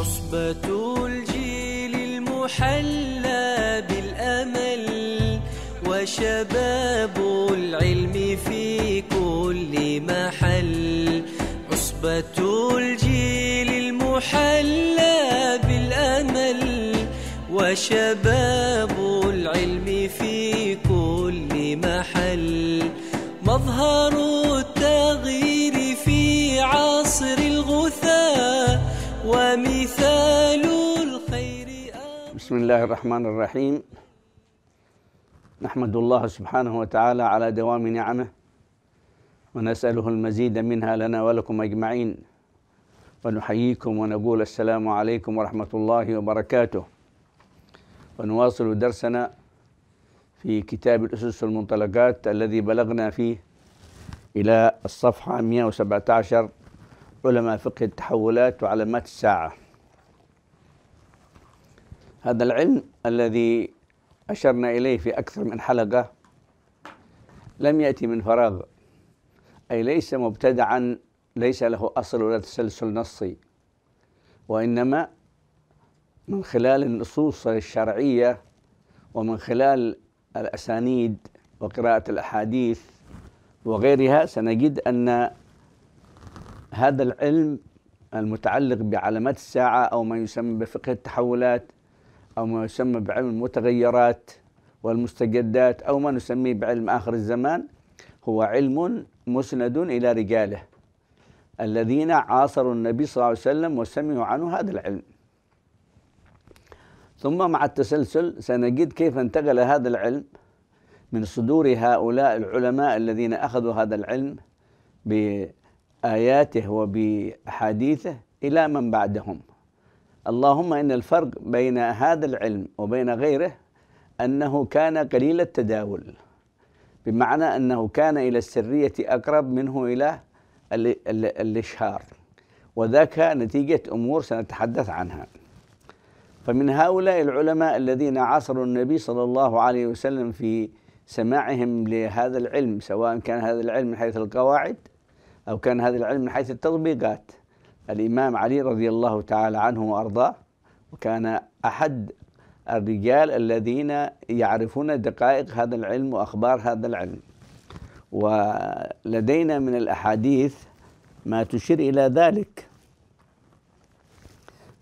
عصبة الجيل المحلى بالأمل وشباب العلم في كل محل عصبة الجيل المحلى بالأمل وشباب العلم الله الرحمن الرحيم نحمد الله سبحانه وتعالى على دوام نعمه ونسأله المزيد منها لنا ولكم أجمعين ونحييكم ونقول السلام عليكم ورحمة الله وبركاته ونواصل درسنا في كتاب الأسس والمنطلقات الذي بلغنا فيه إلى الصفحة 117 علماء فقه التحولات وعلامات الساعة هذا العلم الذي أشرنا إليه في أكثر من حلقة لم يأتي من فراغ أي ليس مبتدعا ليس له أصل ولا تسلسل نصي وإنما من خلال النصوص الشرعية ومن خلال الأسانيد وقراءة الأحاديث وغيرها سنجد أن هذا العلم المتعلق بعلامات الساعة أو ما يسمى بفقه التحولات أو ما يسمى بعلم المتغيرات والمستجدات أو ما نسميه بعلم آخر الزمان هو علم مسند إلى رجاله الذين عاصروا النبي صلى الله عليه وسلم وسمعوا عنه هذا العلم ثم مع التسلسل سنجد كيف انتقل هذا العلم من صدور هؤلاء العلماء الذين أخذوا هذا العلم بآياته وبأحاديثه إلى من بعدهم اللهم ان الفرق بين هذا العلم وبين غيره انه كان قليل التداول بمعنى انه كان الى السريه اقرب منه الى الاشهار وذاك نتيجه امور سنتحدث عنها فمن هؤلاء العلماء الذين عاصروا النبي صلى الله عليه وسلم في سماعهم لهذا العلم سواء كان هذا العلم من حيث القواعد او كان هذا العلم من حيث التطبيقات الإمام علي رضي الله تعالى عنه وأرضاه وكان أحد الرجال الذين يعرفون دقائق هذا العلم وأخبار هذا العلم ولدينا من الأحاديث ما تشير إلى ذلك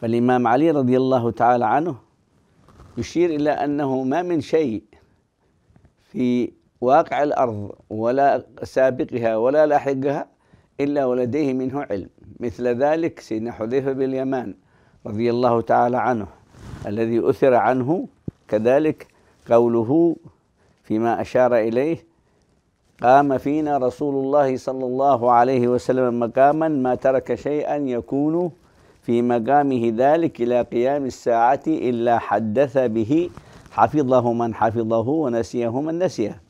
فالإمام علي رضي الله تعالى عنه يشير إلى أنه ما من شيء في واقع الأرض ولا سابقها ولا لاحقها إلا ولديه منه علم مثل ذلك سيدنا حذيفة باليمان رضي الله تعالى عنه الذي أثر عنه كذلك قوله فيما أشار إليه قام فينا رسول الله صلى الله عليه وسلم مقاما ما ترك شيئا يكون في مقامه ذلك إلى قيام الساعة إلا حدث به حفظه من حفظه ونسيه من نسيه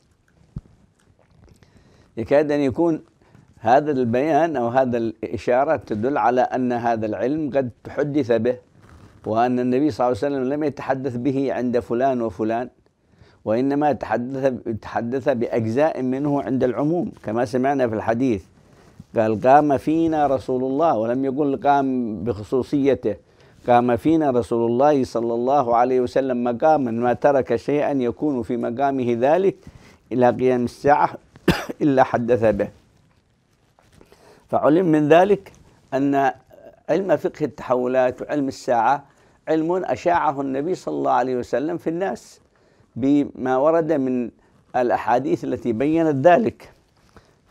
يكاد أن يكون هذا البيان أو هذا الإشارة تدل على أن هذا العلم قد حدث به وأن النبي صلى الله عليه وسلم لم يتحدث به عند فلان وفلان وإنما تحدث تحدث بأجزاء منه عند العموم كما سمعنا في الحديث قال قام فينا رسول الله ولم يقل قام بخصوصيته قام فينا رسول الله صلى الله عليه وسلم مقاما ما ترك شيئا يكون في مقامه ذلك إلى قيام الساعة إلا حدث به فعلم من ذلك أن علم فقه التحولات وعلم الساعة علم أشاعه النبي صلى الله عليه وسلم في الناس بما ورد من الأحاديث التي بينت ذلك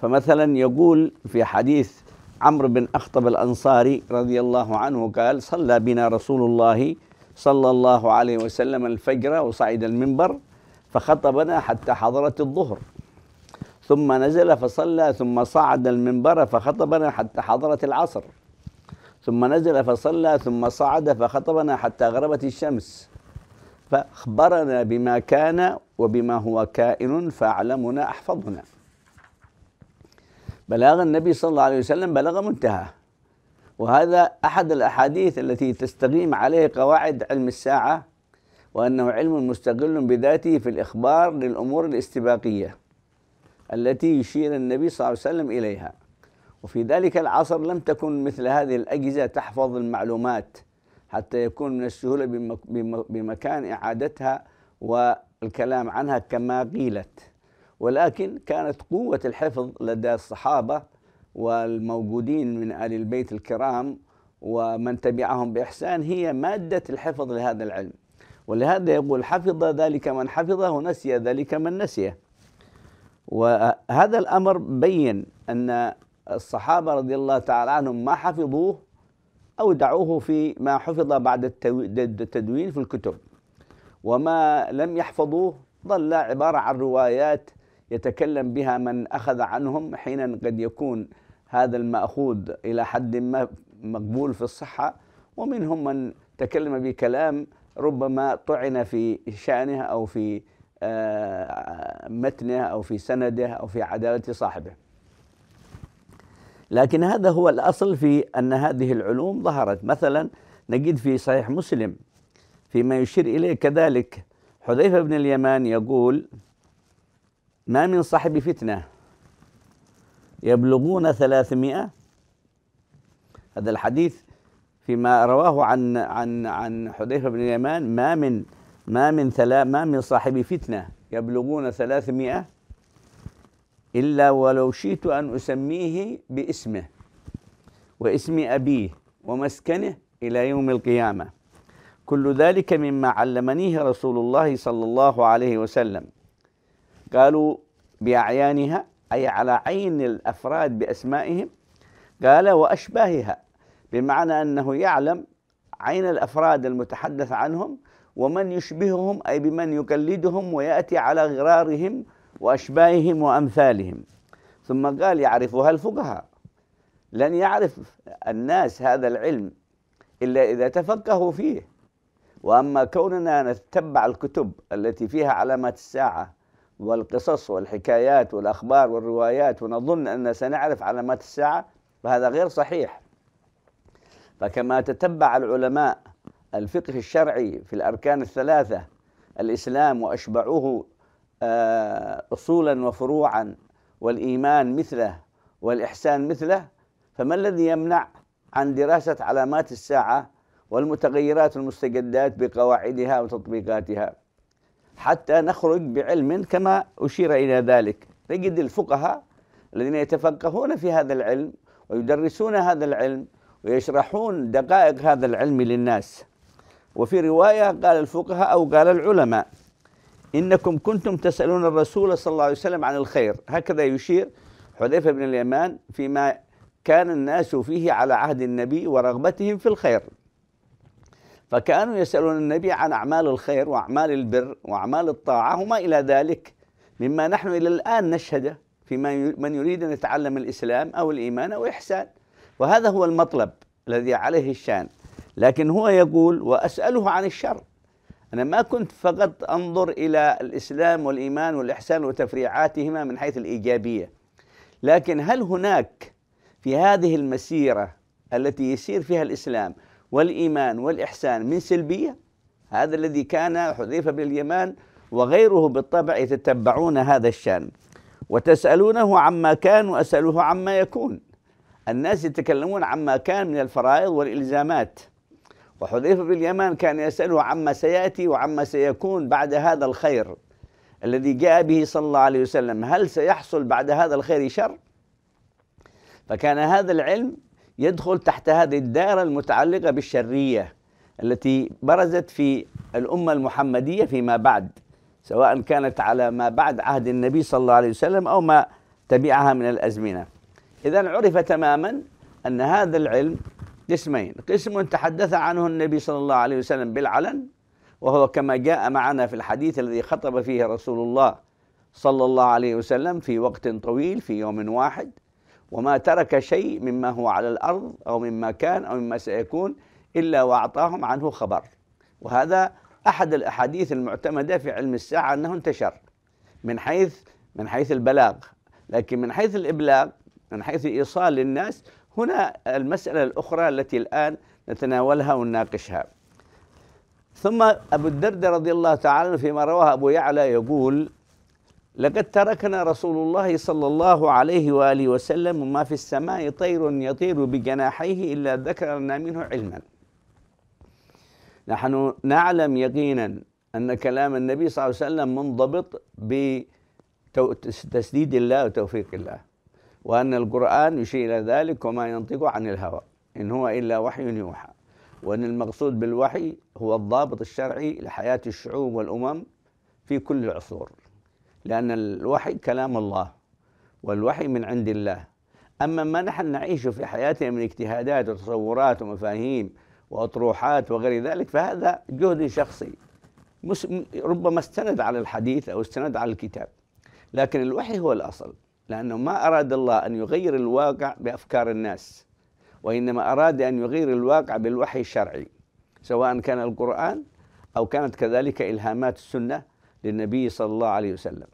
فمثلا يقول في حديث عمرو بن أخطب الأنصاري رضي الله عنه قال صلى بنا رسول الله صلى الله عليه وسلم الفجر وصعد المنبر فخطبنا حتى حضرت الظهر ثم نزل فصلى ثم صعد المنبر فخطبنا حتى حضرت العصر ثم نزل فصلى ثم صعد فخطبنا حتى غربت الشمس فأخبرنا بما كان وبما هو كائن فأعلمنا أحفظنا بلاغ النبي صلى الله عليه وسلم بلغ منتهى وهذا أحد الأحاديث التي تستقيم عليه قواعد علم الساعة وأنه علم مستقل بذاته في الإخبار للأمور الاستباقية التي يشير النبي صلى الله عليه وسلم إليها وفي ذلك العصر لم تكن مثل هذه الأجهزة تحفظ المعلومات حتى يكون من السهولة بمكان إعادتها والكلام عنها كما قيلت ولكن كانت قوة الحفظ لدى الصحابة والموجودين من آل البيت الكرام ومن تبعهم بإحسان هي مادة الحفظ لهذا العلم ولهذا يقول حفظ ذلك من حفظه نسي ذلك من نسيه وهذا الامر بين ان الصحابه رضي الله تعالى عنهم ما حفظوه او دعوه في ما حفظ بعد التدوين في الكتب وما لم يحفظوه ظل عباره عن روايات يتكلم بها من اخذ عنهم حينا قد يكون هذا الماخوذ الى حد ما مقبول في الصحه ومنهم من تكلم بكلام ربما طعن في شانه او في آه، متنه او في سنده او في عداله صاحبه. لكن هذا هو الاصل في ان هذه العلوم ظهرت مثلا نجد في صحيح مسلم فيما يشير اليه كذلك حذيفه بن اليمان يقول ما من صاحب فتنه يبلغون ثلاثمائة هذا الحديث فيما رواه عن عن عن حذيفه بن اليمان ما من ما من ثلا ما من صاحب فتنة يبلغون ثلاثمائة إلا ولو شئت أن أسميه باسمه واسم أبيه ومسكنه إلى يوم القيامة كل ذلك مما علمنيه رسول الله صلى الله عليه وسلم قالوا بأعيانها أي على عين الأفراد بأسمائهم قال وأشباهها بمعنى أنه يعلم عين الأفراد المتحدث عنهم ومن يشبههم أي بمن يقلدهم ويأتي على غرارهم وأشباههم وأمثالهم ثم قال يعرفها الفقهاء لن يعرف الناس هذا العلم إلا إذا تفقهوا فيه وأما كوننا نتبع الكتب التي فيها علامات الساعة والقصص والحكايات والأخبار والروايات ونظن أن سنعرف علامات الساعة فهذا غير صحيح فكما تتبع العلماء الفقه الشرعي في الأركان الثلاثة الإسلام وأشبعه آه، أصولا وفروعا والإيمان مثله والإحسان مثله فما الذي يمنع عن دراسة علامات الساعة والمتغيرات المستجدات بقواعدها وتطبيقاتها حتى نخرج بعلم كما أشير إلى ذلك نجد الفقهاء الذين يتفقهون في هذا العلم ويدرسون هذا العلم ويشرحون دقائق هذا العلم للناس وفي رواية قال الفقهاء أو قال العلماء إنكم كنتم تسألون الرسول صلى الله عليه وسلم عن الخير هكذا يشير حذيفة بن اليمان فيما كان الناس فيه على عهد النبي ورغبتهم في الخير فكانوا يسألون النبي عن أعمال الخير وأعمال البر وأعمال الطاعة وما إلى ذلك مما نحن إلى الآن نشهده في من يريد أن يتعلم الإسلام أو الإيمان أو إحسان وهذا هو المطلب الذي عليه الشان لكن هو يقول واساله عن الشر انا ما كنت فقط انظر الى الاسلام والايمان والاحسان وتفريعاتهما من حيث الايجابيه لكن هل هناك في هذه المسيره التي يسير فيها الاسلام والايمان والاحسان من سلبيه هذا الذي كان حذيفه بن اليمان وغيره بالطبع يتتبعون هذا الشان وتسالونه عما كان واساله عما يكون الناس يتكلمون عما كان من الفرائض والالزامات وحذيفة في اليمن كان يسأله عما سيأتي وعما سيكون بعد هذا الخير الذي جاء به صلى الله عليه وسلم هل سيحصل بعد هذا الخير شر فكان هذا العلم يدخل تحت هذه الدائرة المتعلقة بالشرية التي برزت في الأمة المحمدية فيما بعد سواء كانت على ما بعد عهد النبي صلى الله عليه وسلم أو ما تبعها من الأزمنة إذا عرف تماما أن هذا العلم قسمين قسم تحدث عنه النبي صلى الله عليه وسلم بالعلن وهو كما جاء معنا في الحديث الذي خطب فيه رسول الله صلى الله عليه وسلم في وقت طويل في يوم واحد وما ترك شيء مما هو على الارض او مما كان او مما سيكون الا واعطاهم عنه خبر وهذا احد الاحاديث المعتمده في علم الساعه انه انتشر من حيث من حيث البلاغ لكن من حيث الابلاغ من حيث الايصال للناس هنا المسألة الأخرى التي الآن نتناولها ونناقشها ثم أبو الدرد رضي الله تعالى فيما رواه أبو يعلى يقول لقد تركنا رسول الله صلى الله عليه وآله وسلم وما في السماء طير يطير بجناحيه إلا ذكرنا منه علما نحن نعلم يقينا أن كلام النبي صلى الله عليه وسلم منضبط بتسديد الله وتوفيق الله وأن القرآن يشير إلى ذلك وما ينطق عن الهوى إن هو إلا وحي يوحى وأن المقصود بالوحي هو الضابط الشرعي لحياة الشعوب والأمم في كل العصور لأن الوحي كلام الله والوحي من عند الله أما ما نحن نعيشه في حياتنا من اجتهادات وتصورات ومفاهيم وأطروحات وغير ذلك فهذا جهد شخصي ربما استند على الحديث أو استند على الكتاب لكن الوحي هو الأصل لأنه ما أراد الله أن يغير الواقع بأفكار الناس وإنما أراد أن يغير الواقع بالوحي الشرعي سواء كان القرآن أو كانت كذلك إلهامات السنة للنبي صلى الله عليه وسلم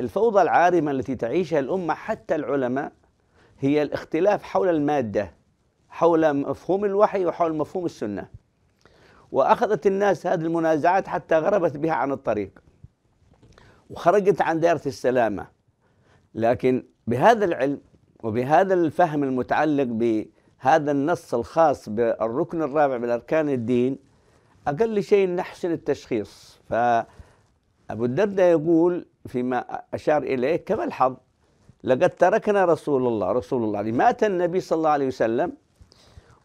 الفوضى العارمة التي تعيشها الأمة حتى العلماء هي الاختلاف حول المادة حول مفهوم الوحي وحول مفهوم السنة وأخذت الناس هذه المنازعات حتى غربت بها عن الطريق وخرجت عن دائرة السلامة لكن بهذا العلم وبهذا الفهم المتعلق بهذا النص الخاص بالركن الرابع من أركان الدين أقل شيء نحسن التشخيص فأبو الدرداء يقول فيما أشار إليه كما الحظ لقد تركنا رسول الله رسول الله يعني مات النبي صلى الله عليه وسلم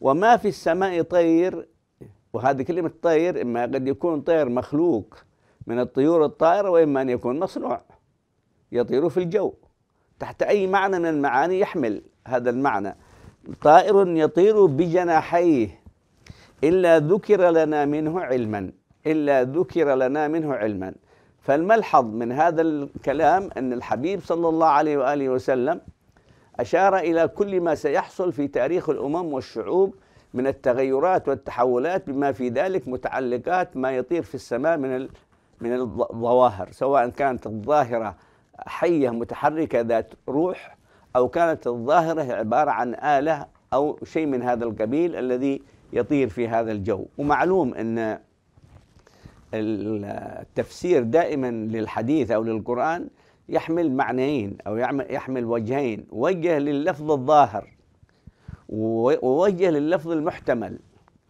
وما في السماء طير وهذه كلمة طير إما قد يكون طير مخلوق من الطيور الطائرة وإما أن يكون مصنوع يطير في الجو تحت أي معنى من المعاني يحمل هذا المعنى طائر يطير بجناحيه إلا ذكر لنا منه علما إلا ذكر لنا منه علما فالملحظ من هذا الكلام أن الحبيب صلى الله عليه وآله وسلم أشار إلى كل ما سيحصل في تاريخ الأمم والشعوب من التغيرات والتحولات بما في ذلك متعلقات ما يطير في السماء من من الظواهر سواء كانت الظاهره حية متحركة ذات روح أو كانت الظاهرة عبارة عن آلة أو شيء من هذا القبيل الذي يطير في هذا الجو ومعلوم أن التفسير دائما للحديث أو للقرآن يحمل معنيين أو يحمل وجهين وجه لللفظ الظاهر ووجه لللفظ المحتمل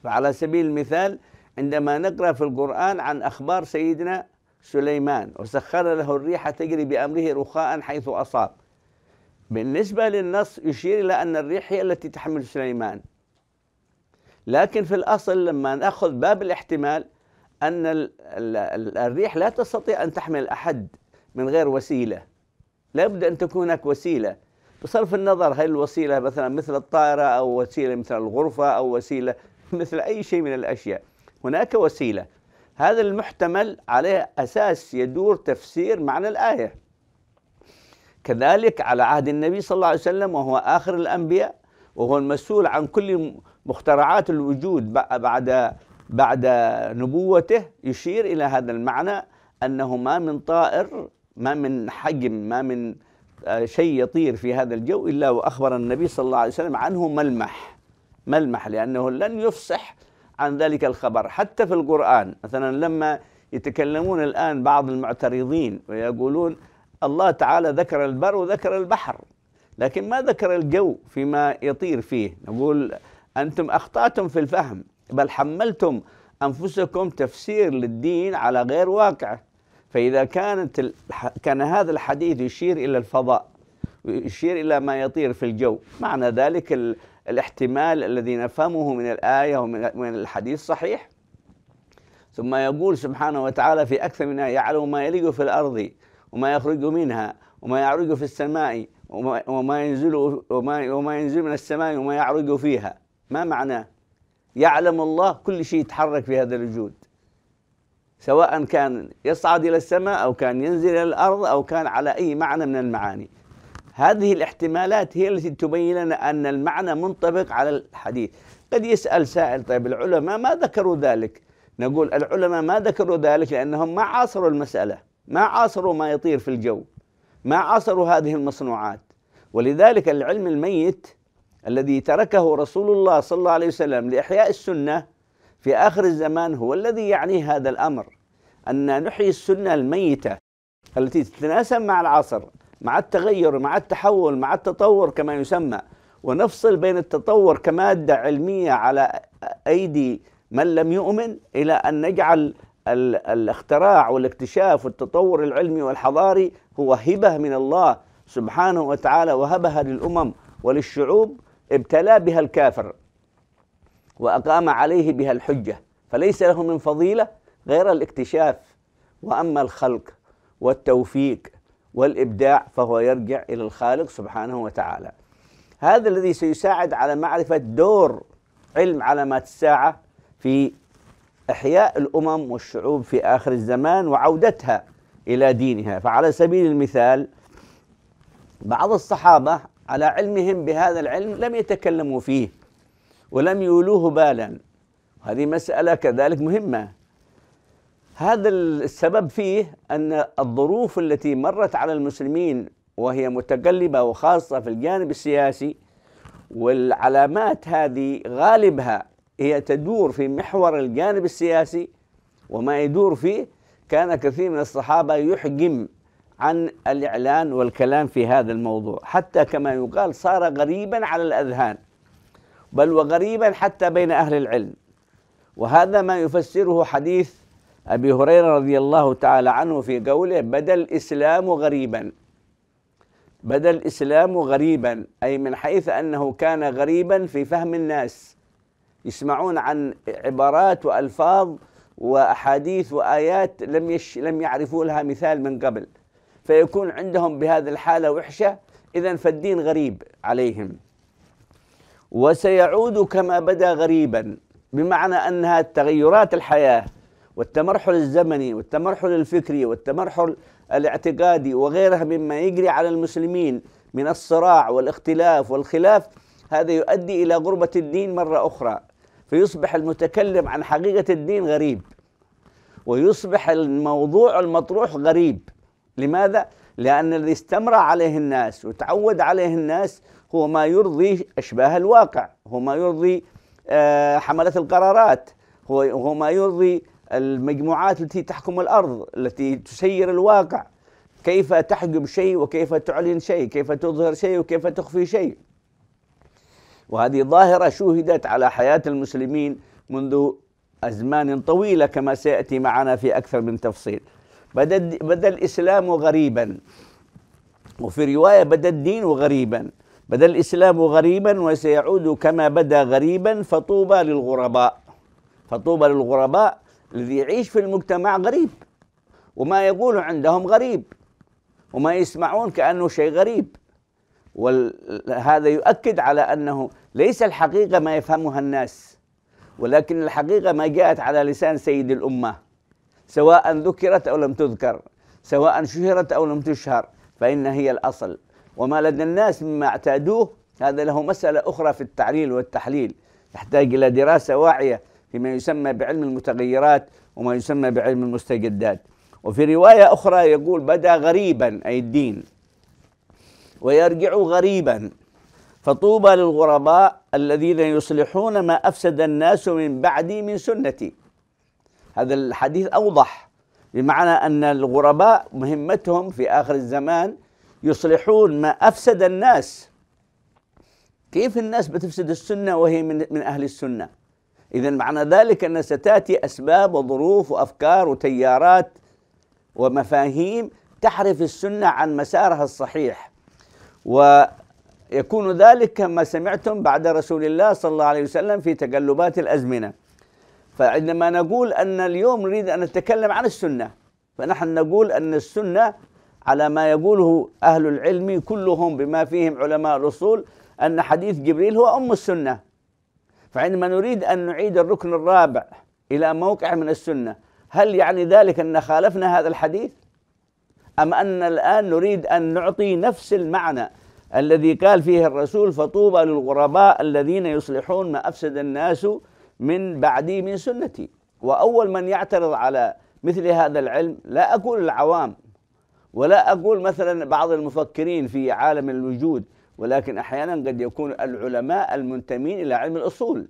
فعلى سبيل المثال عندما نقرأ في القرآن عن أخبار سيدنا سليمان وسخر له الريح تجري بأمره رخاء حيث أصاب بالنسبة للنص يشير إلى أن الريح هي التي تحمل سليمان لكن في الأصل لما نأخذ باب الاحتمال أن الريح لا تستطيع أن تحمل أحد من غير وسيلة لابد أن تكون هناك وسيلة بصرف النظر هل الوسيلة مثلا مثل الطائرة أو وسيلة مثل الغرفة أو وسيلة مثل أي شيء من الأشياء هناك وسيلة هذا المحتمل عليه أساس يدور تفسير معنى الآية كذلك على عهد النبي صلى الله عليه وسلم وهو آخر الأنبياء وهو المسؤول عن كل مخترعات الوجود بعد بعد نبوته يشير إلى هذا المعنى أنه ما من طائر ما من حجم ما من آه، شيء يطير في هذا الجو إلا وأخبر النبي صلى الله عليه وسلم عنه ملمح ملمح لأنه لن يفصح عن ذلك الخبر حتى في القرآن مثلا لما يتكلمون الآن بعض المعترضين ويقولون الله تعالى ذكر البر وذكر البحر لكن ما ذكر الجو فيما يطير فيه نقول أنتم أخطأتم في الفهم بل حملتم أنفسكم تفسير للدين على غير واقع فإذا كانت كان هذا الحديث يشير إلى الفضاء يشير إلى ما يطير في الجو معنى ذلك الاحتمال الذي نفهمه من الآية ومن الحديث صحيح ثم يقول سبحانه وتعالى في أكثر من آية يعلم ما يلج في الأرض وما يخرج منها وما يعرج في السماء وما ينزل وما وما ينزل من السماء وما يعرج فيها ما معناه؟ يعلم الله كل شيء يتحرك في هذا الوجود سواء كان يصعد إلى السماء أو كان ينزل إلى الأرض أو كان على أي معنى من المعاني هذه الاحتمالات هي التي تبين لنا أن المعنى منطبق على الحديث قد يسأل سائل طيب العلماء ما ذكروا ذلك نقول العلماء ما ذكروا ذلك لأنهم ما عاصروا المسألة ما عاصروا ما يطير في الجو ما عاصروا هذه المصنوعات ولذلك العلم الميت الذي تركه رسول الله صلى الله عليه وسلم لإحياء السنة في آخر الزمان هو الذي يعني هذا الأمر أن نحيي السنة الميتة التي تتناسب مع العصر مع التغير مع التحول مع التطور كما يسمى ونفصل بين التطور كمادة علمية على أيدي من لم يؤمن إلى أن نجعل الاختراع والاكتشاف والتطور العلمي والحضاري هو هبة من الله سبحانه وتعالى وهبها للأمم وللشعوب ابتلى بها الكافر وأقام عليه بها الحجة فليس له من فضيلة غير الاكتشاف وأما الخلق والتوفيق والابداع فهو يرجع الى الخالق سبحانه وتعالى. هذا الذي سيساعد على معرفه دور علم علامات الساعه في احياء الامم والشعوب في اخر الزمان وعودتها الى دينها، فعلى سبيل المثال بعض الصحابه على علمهم بهذا العلم لم يتكلموا فيه ولم يولوه بالا. هذه مساله كذلك مهمه هذا السبب فيه أن الظروف التي مرت على المسلمين وهي متقلبة وخاصة في الجانب السياسي والعلامات هذه غالبها هي تدور في محور الجانب السياسي وما يدور فيه كان كثير من الصحابة يحجم عن الإعلان والكلام في هذا الموضوع حتى كما يقال صار غريبا على الأذهان بل وغريبا حتى بين أهل العلم وهذا ما يفسره حديث أبي هريرة رضي الله تعالى عنه في قوله بدا الإسلام غريبا بدا الإسلام غريبا أي من حيث أنه كان غريبا في فهم الناس يسمعون عن عبارات وألفاظ وأحاديث وآيات لم يش لم يعرفوا لها مثال من قبل فيكون عندهم بهذه الحالة وحشة إذا فالدين غريب عليهم وسيعود كما بدا غريبا بمعنى أنها تغيرات الحياة والتمرحل الزمني والتمرحل الفكري والتمرحل الاعتقادي وغيرها مما يجري على المسلمين من الصراع والاختلاف والخلاف هذا يؤدي الى غربه الدين مره اخرى فيصبح المتكلم عن حقيقه الدين غريب ويصبح الموضوع المطروح غريب لماذا؟ لأن الذي استمر عليه الناس وتعود عليه الناس هو ما يرضي أشباه الواقع هو ما يرضي آه، حملة القرارات هو ما يرضي المجموعات التي تحكم الارض التي تسير الواقع كيف تحجب شيء وكيف تعلن شيء كيف تظهر شيء وكيف تخفي شيء وهذه ظاهره شوهدت على حياه المسلمين منذ ازمان طويله كما سياتي معنا في اكثر من تفصيل بدا بدا الاسلام غريبا وفي روايه بدا الدين غريبا بدا الاسلام غريبا وسيعود كما بدا غريبا فطوبى للغرباء فطوبى للغرباء الذي يعيش في المجتمع غريب وما يقول عندهم غريب وما يسمعون كأنه شيء غريب وهذا يؤكد على أنه ليس الحقيقة ما يفهمها الناس ولكن الحقيقة ما جاءت على لسان سيد الأمة سواء ذكرت أو لم تذكر سواء شهرت أو لم تشهر فإن هي الأصل وما لدى الناس مما اعتادوه هذا له مسألة أخرى في التعليل والتحليل يحتاج إلى دراسة واعية فيما يسمى بعلم المتغيرات وما يسمى بعلم المستجدات وفي رواية أخرى يقول بدا غريبا أي الدين ويرجع غريبا فطوبى للغرباء الذين يصلحون ما أفسد الناس من بعدي من سنتي هذا الحديث أوضح بمعنى أن الغرباء مهمتهم في آخر الزمان يصلحون ما أفسد الناس كيف الناس بتفسد السنة وهي من, من أهل السنة إذا معنى ذلك أن ستأتي أسباب وظروف وأفكار وتيارات ومفاهيم تحرف السنة عن مسارها الصحيح ويكون ذلك كما سمعتم بعد رسول الله صلى الله عليه وسلم في تقلبات الأزمنة فعندما نقول أن اليوم نريد أن نتكلم عن السنة فنحن نقول أن السنة على ما يقوله أهل العلم كلهم بما فيهم علماء الأصول أن حديث جبريل هو أم السنة فعندما نريد أن نعيد الركن الرابع إلى موقع من السنة هل يعني ذلك أن خالفنا هذا الحديث أم أن الآن نريد أن نعطي نفس المعنى الذي قال فيه الرسول فطوبى للغرباء الذين يصلحون ما أفسد الناس من بعدي من سنتي وأول من يعترض على مثل هذا العلم لا أقول العوام ولا أقول مثلا بعض المفكرين في عالم الوجود ولكن أحيانا قد يكون العلماء المنتمين إلى علم الأصول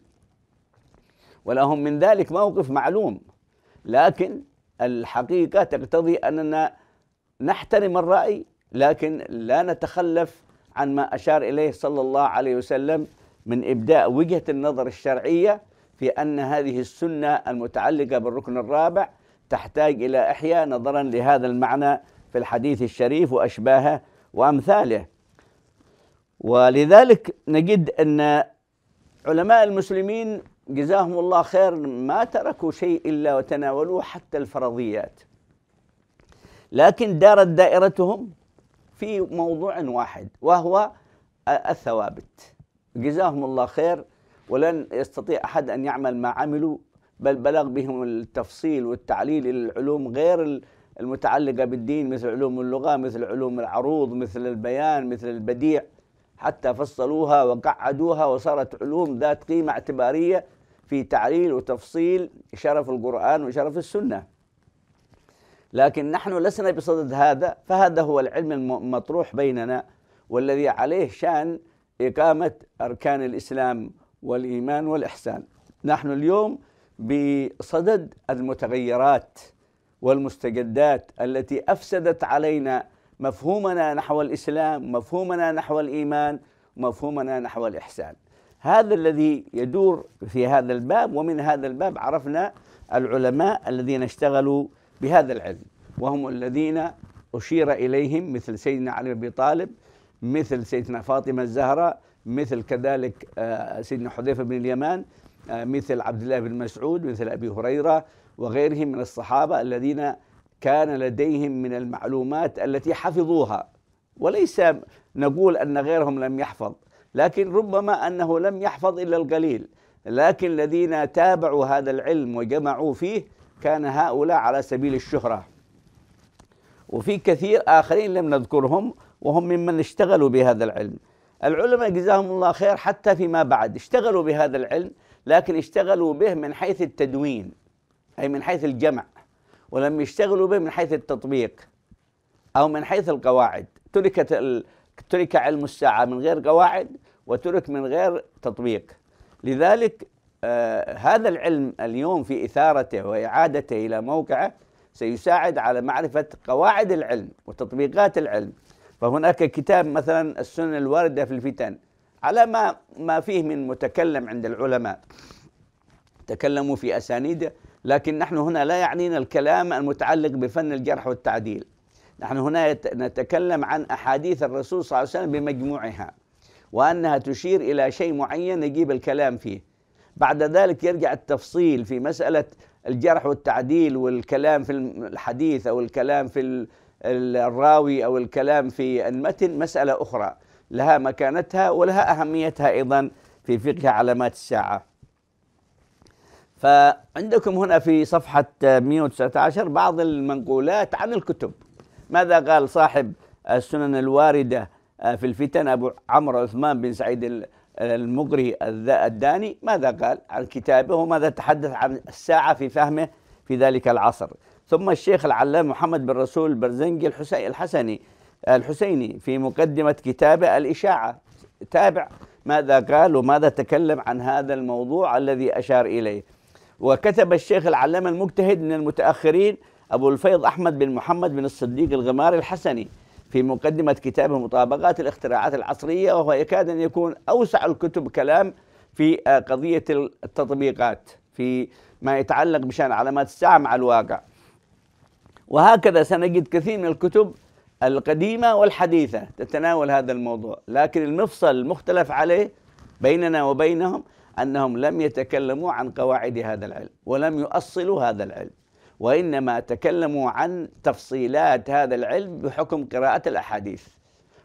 ولهم من ذلك موقف معلوم لكن الحقيقة تقتضي أننا نحترم الرأي لكن لا نتخلف عن ما أشار إليه صلى الله عليه وسلم من إبداء وجهة النظر الشرعية في أن هذه السنة المتعلقة بالركن الرابع تحتاج إلى إحياء نظرا لهذا المعنى في الحديث الشريف وأشباهه وأمثاله ولذلك نجد أن علماء المسلمين جزاهم الله خير ما تركوا شيء إلا وتناولوه حتى الفرضيات لكن دارت دائرتهم في موضوع واحد وهو الثوابت جزاهم الله خير ولن يستطيع أحد أن يعمل ما عملوا بل بلغ بهم التفصيل والتعليل إلى العلوم غير المتعلقة بالدين مثل علوم اللغة مثل علوم العروض مثل البيان مثل البديع حتى فصلوها وقعدوها وصارت علوم ذات قيمة اعتبارية في تعليل وتفصيل شرف القرآن وشرف السنة لكن نحن لسنا بصدد هذا فهذا هو العلم المطروح بيننا والذي عليه شان إقامة أركان الإسلام والإيمان والإحسان نحن اليوم بصدد المتغيرات والمستجدات التي أفسدت علينا مفهومنا نحو الاسلام، مفهومنا نحو الايمان، مفهومنا نحو الاحسان. هذا الذي يدور في هذا الباب ومن هذا الباب عرفنا العلماء الذين اشتغلوا بهذا العلم وهم الذين اشير اليهم مثل سيدنا علي بن ابي طالب مثل سيدنا فاطمه الزهراء مثل كذلك آه، سيدنا حذيفه بن اليمان آه، مثل عبد الله بن مسعود مثل ابي هريره وغيرهم من الصحابه الذين كان لديهم من المعلومات التي حفظوها وليس نقول ان غيرهم لم يحفظ لكن ربما انه لم يحفظ الا القليل لكن الذين تابعوا هذا العلم وجمعوا فيه كان هؤلاء على سبيل الشهره وفي كثير اخرين لم نذكرهم وهم ممن اشتغلوا بهذا العلم العلماء جزاهم الله خير حتى فيما بعد اشتغلوا بهذا العلم لكن اشتغلوا به من حيث التدوين اي من حيث الجمع ولم يشتغلوا به من حيث التطبيق أو من حيث القواعد تركت ال... ترك علم الساعة من غير قواعد وترك من غير تطبيق لذلك آه هذا العلم اليوم في إثارته وإعادته إلى موقعه سيساعد على معرفة قواعد العلم وتطبيقات العلم فهناك كتاب مثلا السنن الواردة في الفتن على ما ما فيه من متكلم عند العلماء تكلموا في أسانيده لكن نحن هنا لا يعنينا الكلام المتعلق بفن الجرح والتعديل نحن هنا نتكلم عن أحاديث الرسول صلى الله عليه وسلم بمجموعها وأنها تشير إلى شيء معين نجيب الكلام فيه بعد ذلك يرجع التفصيل في مسألة الجرح والتعديل والكلام في الحديث أو الكلام في الراوي أو الكلام في المتن مسألة أخرى لها مكانتها ولها أهميتها أيضا في فقه علامات الساعة فعندكم هنا في صفحة 119 بعض المنقولات عن الكتب ماذا قال صاحب السنن الواردة آه، في الفتن أبو عمرو عثمان بن سعيد المقري الداني ماذا قال عن كتابه وماذا تحدث عن الساعة في فهمه في ذلك العصر ثم الشيخ العلام محمد بن رسول برزنجي الحسيني الحسني الحسيني في مقدمة كتابه الإشاعة تابع ماذا قال وماذا تكلم عن هذا الموضوع الذي أشار إليه وكتب الشيخ العلامة المجتهد من المتأخرين أبو الفيض أحمد بن محمد بن الصديق الغماري الحسني في مقدمة كتابه مطابقات الاختراعات العصرية وهو يكاد أن يكون أوسع الكتب كلام في آه، قضية التطبيقات في ما يتعلق بشأن علامات الساعة مع الواقع وهكذا سنجد كثير من الكتب القديمة والحديثة تتناول هذا الموضوع لكن المفصل المختلف عليه بيننا وبينهم أنهم لم يتكلموا عن قواعد هذا العلم ولم يؤصلوا هذا العلم وإنما تكلموا عن تفصيلات هذا العلم بحكم قراءة الأحاديث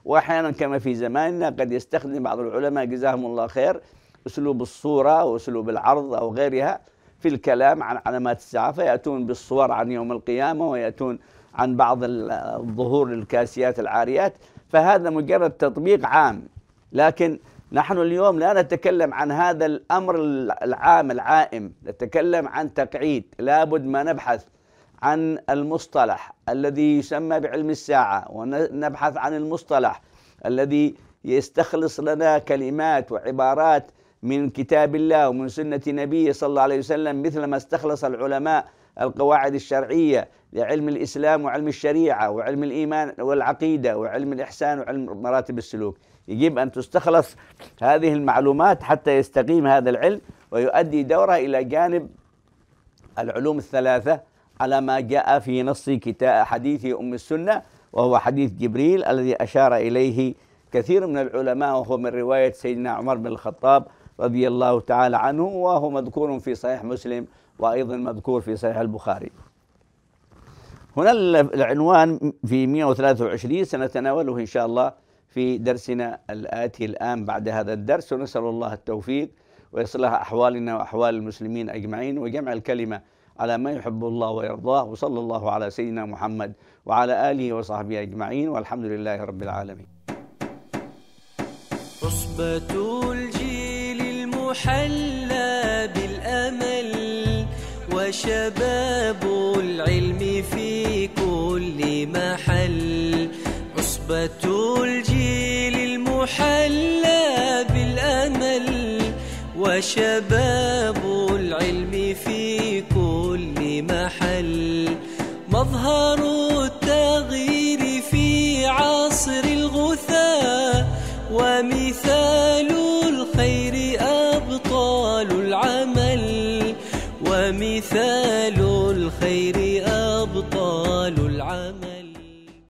وأحيانا كما في زماننا قد يستخدم بعض العلماء جزاهم الله خير أسلوب الصورة وأسلوب العرض أو غيرها في الكلام عن علامات الساعة فيأتون بالصور عن يوم القيامة ويأتون عن بعض الظهور للكاسيات العاريات فهذا مجرد تطبيق عام لكن نحن اليوم لا نتكلم عن هذا الأمر العام العائم نتكلم عن تقعيد لابد ما نبحث عن المصطلح الذي يسمى بعلم الساعة ونبحث عن المصطلح الذي يستخلص لنا كلمات وعبارات من كتاب الله ومن سنة نبيه صلى الله عليه وسلم مثل ما استخلص العلماء القواعد الشرعية لعلم الإسلام وعلم الشريعة وعلم الإيمان والعقيدة وعلم الإحسان وعلم مراتب السلوك يجب أن تستخلص هذه المعلومات حتى يستقيم هذا العلم ويؤدي دوره إلى جانب العلوم الثلاثة على ما جاء في نص كتاب حديث أم السنة وهو حديث جبريل الذي أشار إليه كثير من العلماء وهو من رواية سيدنا عمر بن الخطاب رضي الله تعالى عنه وهو مذكور في صحيح مسلم وأيضا مذكور في صحيح البخاري هنا العنوان في 123 سنتناوله إن شاء الله في درسنا الآتي الآن بعد هذا الدرس ونسأل الله التوفيق ويصلح أحوالنا وأحوال المسلمين أجمعين وجمع الكلمة على ما يحب الله ويرضاه وصلى الله على سيدنا محمد وعلى آله وصحبه أجمعين والحمد لله رب العالمين عصبة الجيل المحلى بالأمل وشباب العلم في كل محل عصبة الجيل حلى بالأمل وشباب العلم في كل محل مظهر التغيير في عصر الغثاء ومثال الخير أبطال العمل ومثال الخير أبطال العمل